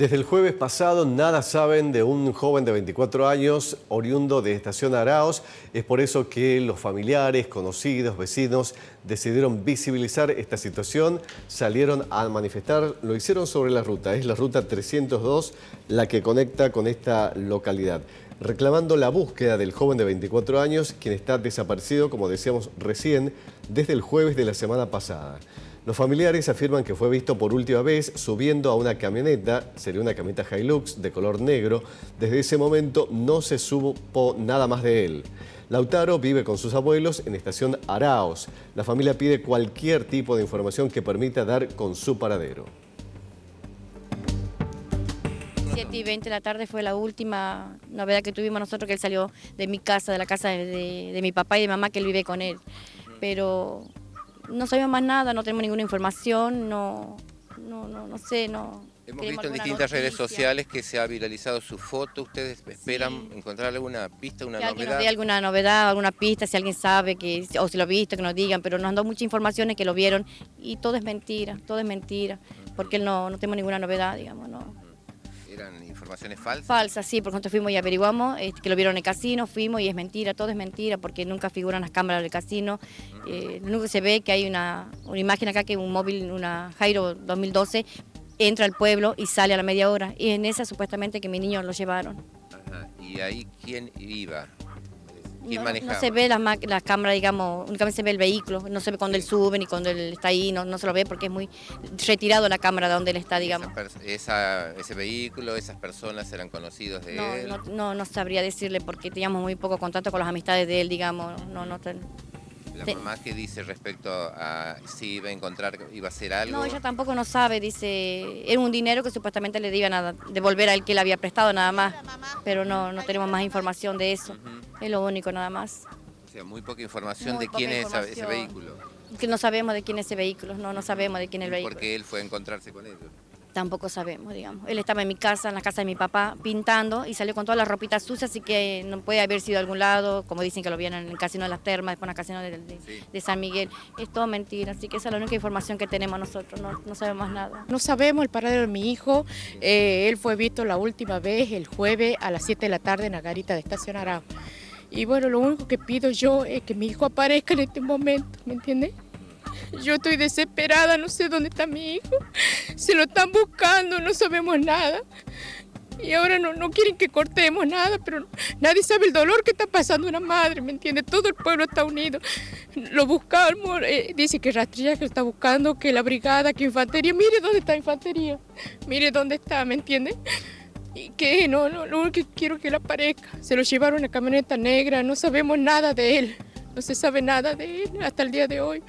Desde el jueves pasado nada saben de un joven de 24 años oriundo de Estación Araos. Es por eso que los familiares, conocidos, vecinos decidieron visibilizar esta situación, salieron a manifestar, lo hicieron sobre la ruta, es la ruta 302 la que conecta con esta localidad reclamando la búsqueda del joven de 24 años, quien está desaparecido, como decíamos recién, desde el jueves de la semana pasada. Los familiares afirman que fue visto por última vez subiendo a una camioneta, sería una camioneta Hilux de color negro. Desde ese momento no se supo nada más de él. Lautaro vive con sus abuelos en estación Araos. La familia pide cualquier tipo de información que permita dar con su paradero. 7 y 20 de la tarde fue la última novedad que tuvimos nosotros, que él salió de mi casa, de la casa de, mi papá y de mamá, que él vive con él. Pero no sabemos más nada, no tenemos ninguna información, no, no, no, no sé, no. Hemos visto en distintas redes sociales que se ha viralizado su foto. ¿Ustedes esperan encontrar alguna pista, una novedad? Que nos alguna novedad, alguna pista, si alguien sabe que o si lo ha visto, que nos digan. Pero nos han dado muchas informaciones que lo vieron y todo es mentira, todo es mentira, porque no, no tenemos ninguna novedad, digamos, no informaciones falsas. Falsas, sí, porque nosotros fuimos y averiguamos, eh, que lo vieron en el casino, fuimos y es mentira, todo es mentira, porque nunca figuran las cámaras del casino, mm. eh, nunca se ve que hay una, imagen acá que un móvil, una Jairo 2012, entra al pueblo y sale a la media hora, y en esa supuestamente que mis niños lo llevaron. ¿Y ahí quién iba? no, se ve las, las, cámaras, digamos, únicamente se ve el vehículo, no se ve cuando él sube ni cuando él está ahí, no, no, se lo ve porque es muy retirado la cámara de donde él está, digamos. ese vehículo, esas personas eran conocidos de no, él. No, no, no sabría decirle porque teníamos muy poco contacto con las amistades de él, digamos, no, no La mamá que dice respecto a si iba a encontrar, iba a hacer algo. No, ella tampoco no sabe, dice, era un dinero que supuestamente le iban a devolver al que le había prestado nada más, pero no, no tenemos más información de eso. Es lo único nada más. O sea, muy poca información de quién es ese vehículo. Que no sabemos de quién es ese vehículo, no, no sabemos de quién es el vehículo. Porque él fue a encontrarse con él Tampoco sabemos, digamos. Él estaba en mi casa, en la casa de mi papá, pintando y salió con todas las ropitas sucias, así que no puede haber sido a algún lado, como dicen que lo vieron en el casino de las termas, después en el casino de, San Miguel. Es todo mentira, así que esa es la única información que tenemos nosotros, no, sabemos nada. No sabemos el paradero de mi hijo, eh, él fue visto la última vez el jueves a las 7 de la tarde en la garita de Estación y bueno, lo único que pido yo es que mi hijo aparezca en este momento, ¿me entiendes? Yo estoy desesperada, no sé dónde está mi hijo. Se lo están buscando, no sabemos nada. Y ahora no, quieren que cortemos nada, pero nadie sabe el dolor que está pasando una madre, ¿me entiendes? Todo el pueblo está unido. Lo buscamos, eh, dice que Rastrilla que está buscando, que la brigada, que infantería. Mire dónde está infantería, mire dónde está, ¿me entiendes? y que no, lo único que quiero que él aparezca. Se lo llevaron a camioneta negra, no sabemos nada de él, no se sabe nada de él hasta el día de hoy.